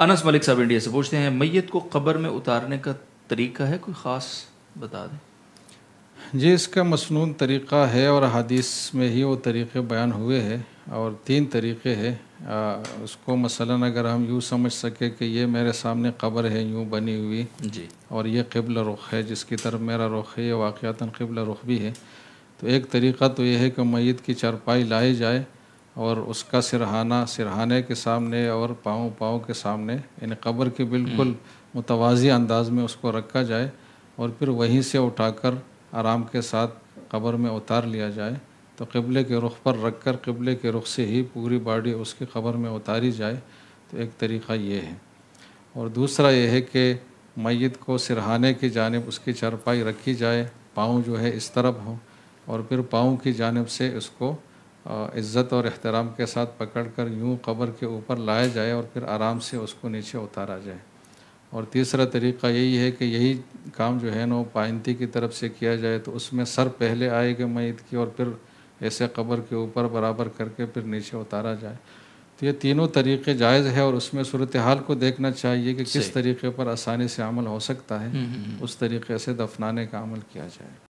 अनस मलिक साहब इंडिया से पूछते हैं मैत को कब्र में उतारने का तरीका है कोई ख़ास बता दें जी इसका मसनून तरीक़ा है और हदीस में ही वो तरीक़े बयान हुए हैं और तीन तरीक़े हैं उसको मसलन अगर हम यूँ समझ सके कि ये मेरे सामने कब्र है यूँ बनी हुई जी और ये कबल रुख है जिसकी तरफ मेरा रुख है ये वाक़ता कबल रुख भी है तो एक तरीक़ा तो यह है कि मैत की चारपाई लाई जाए और उसका सिरहाना सिरहाने के सामने और पाँव पाँव के सामने यानी कब्र के बिल्कुल हम्म। मुतवाज़ी अंदाज में उसको रखा जाए और फिर वहीं से उठाकर आराम के साथ कब्र में उतार लिया जाए तो किबले के रुख पर रख कर किबले के रुख से ही पूरी बॉडी उसकी कब्र में उतारी जाए तो एक तरीक़ा ये है और दूसरा यह है कि मैत को सिरहाने की जानब उसकी चरपाई रखी जाए पाँव जो है इस तरफ हो और फिर पाँव की जानब से उसको इज़्ज़त और अहतराम के साथ पकड़ कर यूँ कब्र के ऊपर लाया जाए और फिर आराम से उसको नीचे उतारा जाए और तीसरा तरीका यही है कि यही काम जो है ना पाइंती की तरफ से किया जाए तो उसमें सर पहले आएगा मैत की और फिर ऐसे कब्र के ऊपर बराबर करके फिर नीचे उतारा जाए तो ये तीनों तरीके जायज़ है और उसमें सूरत हाल को देखना चाहिए कि किस तरीके पर आसानी से अमल हो सकता है हम्म, हम्म, हम्म। उस तरीके से दफनाने का अमल किया जाए